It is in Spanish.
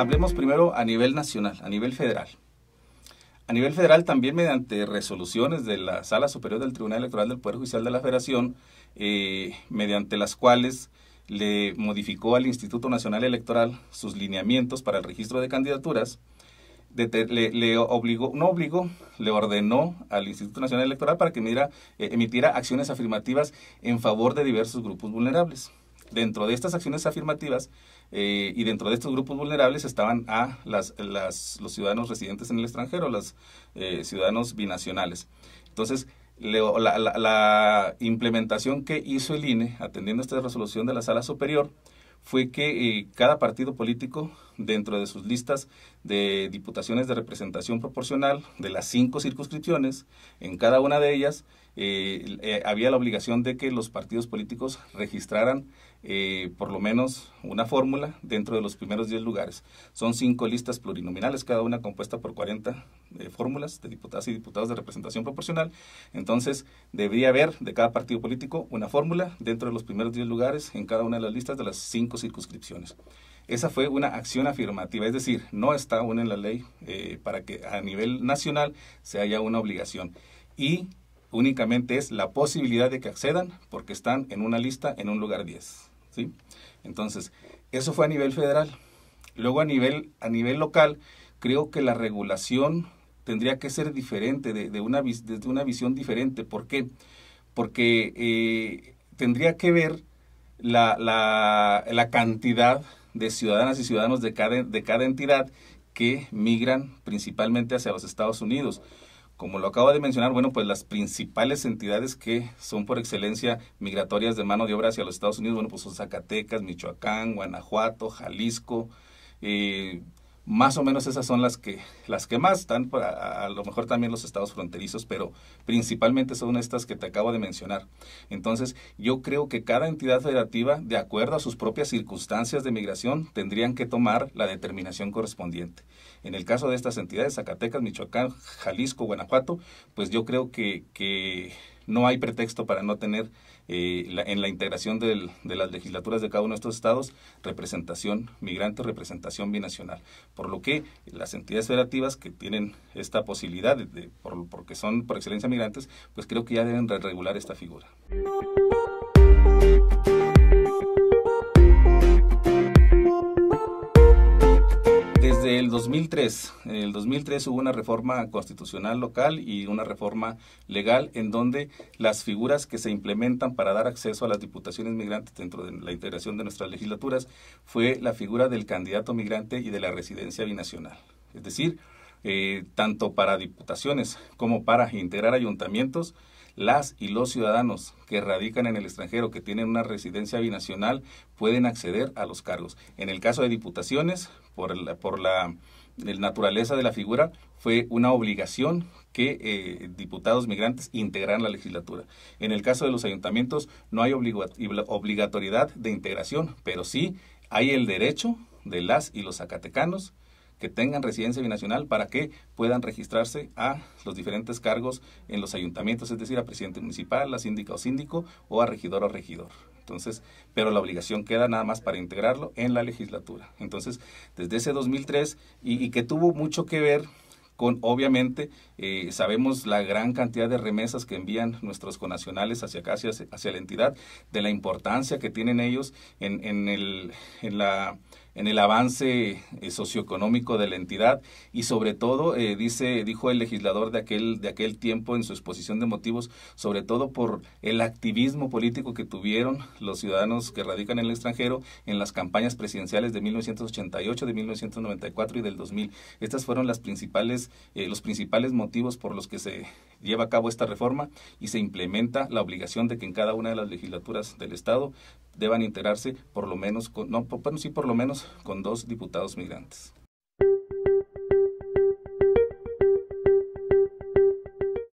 hablemos primero a nivel nacional, a nivel federal. A nivel federal, también mediante resoluciones de la Sala Superior del Tribunal Electoral del Poder Judicial de la Federación, eh, mediante las cuales le modificó al Instituto Nacional Electoral sus lineamientos para el registro de candidaturas, le, obligó, no obligó, le ordenó al Instituto Nacional Electoral para que eh, emitiera acciones afirmativas en favor de diversos grupos vulnerables. Dentro de estas acciones afirmativas eh, y dentro de estos grupos vulnerables estaban a las, los ciudadanos residentes en el extranjero, los eh, ciudadanos binacionales. Entonces, la, implementación que hizo el INE, atendiendo esta resolución de la Sala Superior, fue que eh, cada partido político dentro de sus listas de diputaciones de representación proporcional de las cinco circunscripciones, en cada una de ellas eh, eh, había la obligación de que los partidos políticos registraran eh, por lo menos una fórmula dentro de los primeros diez lugares. Son cinco listas plurinominales, cada una compuesta por 40 fórmulas de diputadas y diputados de representación proporcional. Entonces, debería haber de cada partido político una fórmula dentro de los primeros 10 lugares en cada una de las listas de las cinco circunscripciones. Esa fue una acción afirmativa, es decir, no está aún en la ley eh, para que a nivel nacional se haya una obligación. Y únicamente es la posibilidad de que accedan porque están en una lista en un lugar 10. ¿sí? Entonces, eso fue a nivel federal. Luego a nivel, a nivel local, creo que la regulación tendría que ser diferente, de, de una, desde una visión diferente. ¿Por qué? Porque eh, tendría que ver la, la, la cantidad de ciudadanas y ciudadanos de cada, de cada entidad que migran principalmente hacia los Estados Unidos. Como lo acabo de mencionar, bueno, pues las principales entidades que son por excelencia migratorias de mano de obra hacia los Estados Unidos, bueno, pues son Zacatecas, Michoacán, Guanajuato, Jalisco, eh, más o menos esas son las que, las que más están, a, lo mejor también los estados fronterizos, pero principalmente son estas que te acabo de mencionar. Entonces, yo creo que cada entidad federativa, de acuerdo a sus propias circunstancias de migración, tendrían que tomar la determinación correspondiente. En el caso de estas entidades, Zacatecas, Michoacán, Jalisco, Guanajuato, pues yo creo que no hay pretexto para no tener eh, en la integración de las legislaturas de cada uno de estos estados representación migrante, representación binacional. Por lo que las entidades federativas que tienen esta posibilidad, porque son por excelencia migrantes, pues creo que ya deben regular esta figura. 2003. En el 2003 hubo una reforma constitucional local y una reforma legal en donde las figuras que se implementan para dar acceso a las diputaciones migrantes dentro de la integración de nuestras legislaturas fue la figura del candidato migrante y de la residencia binacional. Es decir, eh, tanto para diputaciones como para integrar ayuntamientos, las y los ciudadanos que radican en el extranjero, que tienen una residencia binacional, pueden acceder a los cargos. En el caso de diputaciones, por la, por la, naturaleza de la figura, fue una obligación que eh, diputados migrantes integraran la legislatura. En el caso de los ayuntamientos, no hay obligatoriedad de integración, pero sí hay el derecho de las y los zacatecanos que tengan residencia binacional para que puedan registrarse a los diferentes cargos en los ayuntamientos, es decir, a presidente municipal, a síndica o síndico o a regidor o regidor. Entonces, pero la obligación queda nada más para integrarlo en la legislatura. Entonces, desde ese 2003 y, que tuvo mucho que ver con obviamente eh, sabemos la gran cantidad de remesas que envían nuestros conacionales hacia acá, hacia, la entidad, de la importancia que tienen ellos en, en, el, en la en el avance eh, socioeconómico de la entidad y sobre todo, eh, dice, dijo el legislador de aquel, de aquel tiempo en su exposición de motivos, sobre todo por el activismo político que tuvieron los ciudadanos que radican en el extranjero en las campañas presidenciales de 1988, de 1994 y del 2000. Estas fueron las principales, eh, los principales motivos por los que se lleva a cabo esta reforma y se implementa la obligación de que en cada una de las legislaturas del Estado deban enterarse por lo menos con, no, sí, por lo menos con dos diputados migrantes.